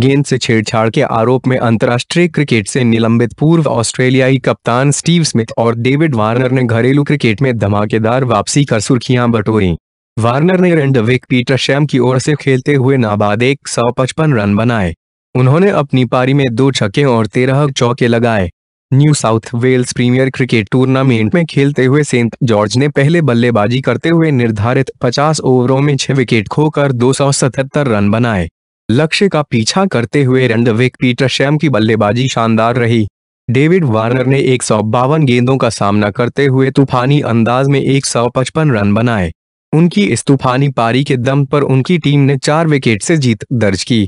गेंद से छेड़छाड़ के आरोप में अंतर्राष्ट्रीय क्रिकेट से निलंबित पूर्व ऑस्ट्रेलियाई कप्तान स्टीव स्मिथ और डेविड वार्नर ने घरेलू क्रिकेट में धमाकेदार वापसी कर सुर्खियां बटोरी वार्नर ने रेंडविक पीटर शैम की ओर से खेलते हुए नाबाद एक रन बनाए उन्होंने अपनी पारी में दो छक्के और तेरह चौके लगाए New South Wales premier cricket tournament में खेलते हुए सेंट जॉर्ज ने पहले बल्लेबाजी करते हुए निर्धारित 50 ओवरों में छह विकेट खोकर 277 रन बनाए लक्ष्य का पीछा करते हुए रंडविक पीटर शैम की बल्लेबाजी शानदार रही डेविड वार्नर ने एक गेंदों का सामना करते हुए तूफानी अंदाज में एक रन बनाए उनकी इस तूफानी पारी के दम पर उनकी टीम ने चार विकेट से जीत दर्ज की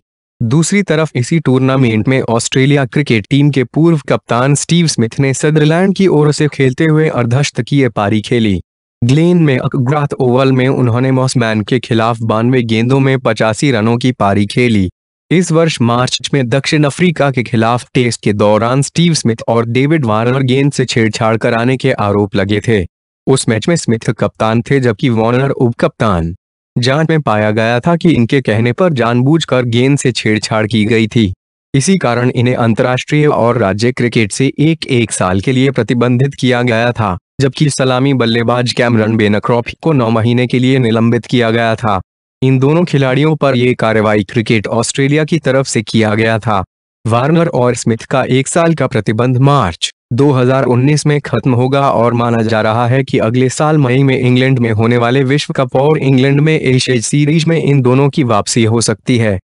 दूसरी तरफ इसी टूर्नामेंट में ऑस्ट्रेलिया क्रिकेट टीम के पूर्व कप्तान स्टीव स्मिथ ने सदरलैंड की ओर से खेलते हुए अर्धशतकीय पारी खेली ग्लेन में अकग्राथ ओवल में उन्होंने मॉसमैन के खिलाफ बानवे गेंदों में पचासी रनों की पारी खेली इस वर्ष मार्च में दक्षिण अफ्रीका के खिलाफ टेस्ट के दौरान स्टीव स्मिथ और डेविड वार्नर गेंद से छेड़छाड़ कराने के आरोप लगे थे उस मैच में स्मिथ कप्तान थे जबकि वार्नर उप कप्तान जांच में पाया गया था कि इनके कहने पर जानबूझकर गेंद से छेड़छाड़ की गई थी इसी कारण इन्हें अंतर्राष्ट्रीय और राज्य क्रिकेट से एक एक साल के लिए प्रतिबंधित किया गया था जबकि सलामी बल्लेबाज कैमरन बेनक्रॉफ को नौ महीने के लिए निलंबित किया गया था इन दोनों खिलाड़ियों पर यह कार्रवाई क्रिकेट ऑस्ट्रेलिया की तरफ से किया गया था वार्नर और स्मिथ का एक साल का प्रतिबंध मार्च 2019 में खत्म होगा और माना जा रहा है कि अगले साल मई में इंग्लैंड में होने वाले विश्व कप और इंग्लैंड में एशियाई सीरीज में इन दोनों की वापसी हो सकती है